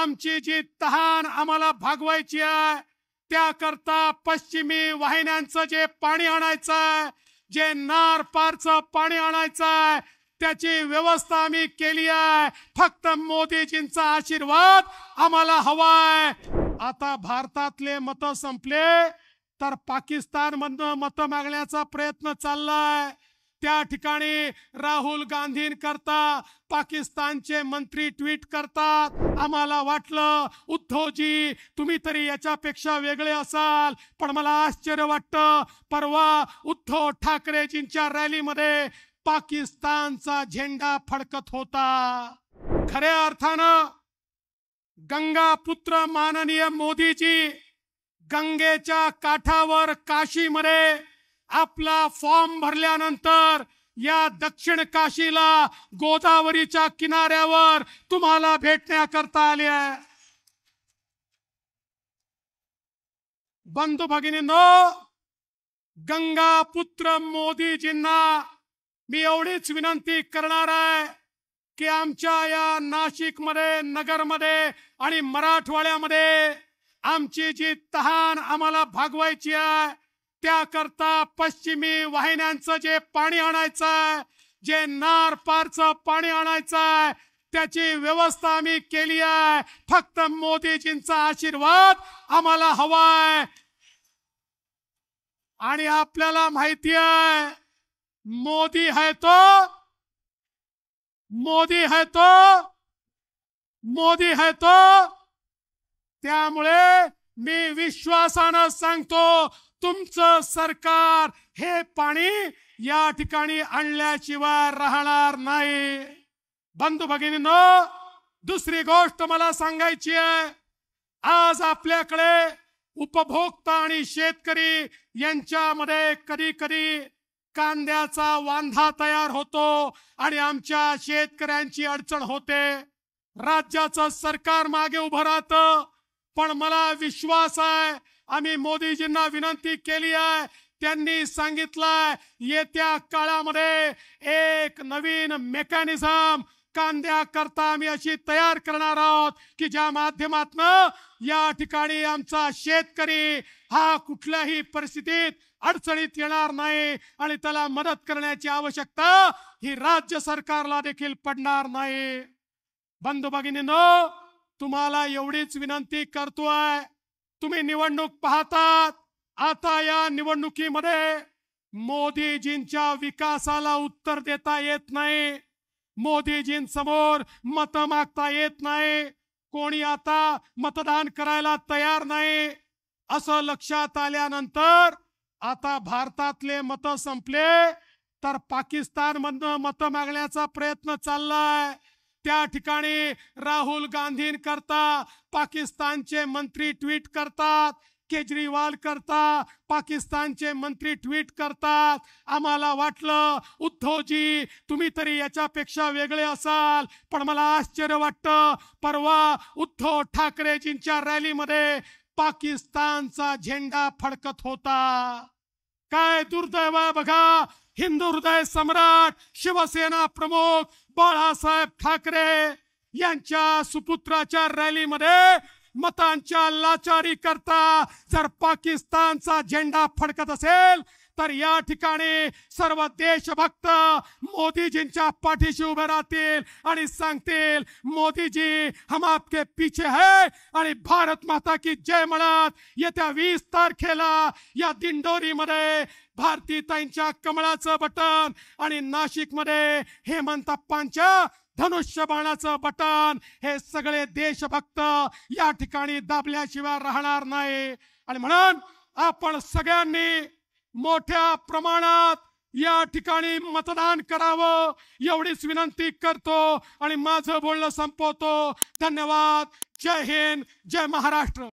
आमची जी तहान आम्हाला भागवायची आहे त्याकरता पश्चिमी वाहिन्यांचं जे पाणी आणायचं आहे जे नार पारचं पाणी आणायचं आहे त्याची व्यवस्था आम्ही केली आहे फक्त मोदीजींचा आशीर्वाद आम्हाला हवाय आता भारतातले मत संपले तर पाकिस्तान मधनं मत मागण्याचा प्रयत्न चाललाय त्या ठिकाणी राहुल करता पाकिस्तानचे मंत्री ट्विट करतात आम्हाला वाटलं उद्धवजी तुम्ही तरी याच्यापेक्षा वेगळे असाल पण मला आश्चर्य वाटतं परवा उद्धव ठाकरेजींच्या रॅलीमध्ये पाकिस्तानचा झेंडा फडकत होता खऱ्या अर्थानं गंगा पुत्र माननीय मोदीजी गंगेच्या काठावर काशीमध्ये आपला फॉर्म भरल्यानंतर या दक्षिण काशीला गोदावरीच्या किनाऱ्यावर तुम्हाला भेटण्याकरता आले आहे बंधू भगिनी गंगा पुत्र मोदीजींना मी एवढीच विनंती करणार आहे की आमच्या या नाशिक नाशिकमध्ये नगरमध्ये आणि मराठवाड्यामध्ये आमची जी तहान आम्हाला भागवायची आहे त्याकरता पश्चिमी वाहिन्यांचं जे पाणी आणायचं जे नार पारचं पाणी आणायचं त्याची व्यवस्था आम्ही केली आहे फक्त मोदीजींचा आशीर्वाद आम्हाला हवाय आणि आपल्याला माहिती आहे मोदी है तो मोदी है तो मोदी है तो त्यामुळे मी विश्वासानं सांगतो तुमचं सरकार हे पाणी या ठिकाणी आणल्याशिवाय राहणार नाही बंधू भगिनी दुसरी गोष्ट मला सांगायची आहे आज आपल्याकडे उपभोक्ता आणि शेतकरी यांच्यामध्ये कधी कधी कांद्याचा वांधा तयार होतो आणि आमच्या शेतकऱ्यांची अडचण होते राज्याचं सरकार मागे उभं राहतं पण मला विश्वास आहे आम्ही मोदीजींना विनंती केली आहे त्यांनी सांगितलंय येत्या काळामध्ये एक नवीन मेकॅनिझम कांद्या करता आम्ही अशी तयार करणार आहोत की ज्या माध्यमात या ठिकाणी आमचा शेतकरी हा कुठल्याही परिस्थितीत अडचणीत येणार नाही आणि त्याला मदत करण्याची आवश्यकता ही राज्य सरकारला देखील पडणार नाही बंधू भगिनीनो तुम्हाला एवढीच विनंती आहे तुम्ही निवडणूक पाहतात आता या निवडणुकीमध्ये मोदीजींच्या विकासाला उत्तर देता येत नाही मोदीजींसमोर मत मागता येत नाही कोणी आता मतदान करायला तयार नाही असं लक्षात आल्यानंतर आता भारतातले मत संपले तर पाकिस्तान मधनं मत मागण्याचा प्रयत्न चाललाय त्या ठिकाणी राहुल करता पाकिस्तानचे मंत्री ट्विट करतात केजरीवाल करता पाकिस्तानचे मंत्री ट्विट करतात आम्हाला वाटलं उद्धवजी तुम्ही तरी याच्यापेक्षा वेगळे असाल पण मला आश्चर्य वाटतं परवा उद्धव ठाकरेजींच्या रॅलीमध्ये पाकिस्तानचा झेंडा फडकत होता काय दुर्दैव बघा हिंदू हृदय सम्राट शिवसेना प्रमुख बाळासाहेब ठाकरे यांच्या सुपुत्राच्या रॅलीमध्ये मतांच्या लाचारी करता जर पाकिस्तानचा झेंडा फडकत असेल तर या ठिकाणी सर्व देशभक्त मोदीजींच्या पाठीशी उभे राहतील आणि सांगतील मोदीजी हम आपके पीछे है आणि भारत माता की जय म्हणत येत्या वीस तारखेला या दिंडोरीमध्ये भारती ताईंच्या कमळाचं बटन आणि नाशिकमध्ये धनुष्य बाणाचं बटन हे सगळे देशभक्त या ठिकाणी दाबल्याशिवाय राहणार नाही आणि म्हणून आपण सगळ्यांनी मोठ्या प्रमाणात या ठिकाणी मतदान करावं एवढीच विनंती करतो आणि माझं बोलणं संपवतो धन्यवाद जय हिंद जय महाराष्ट्र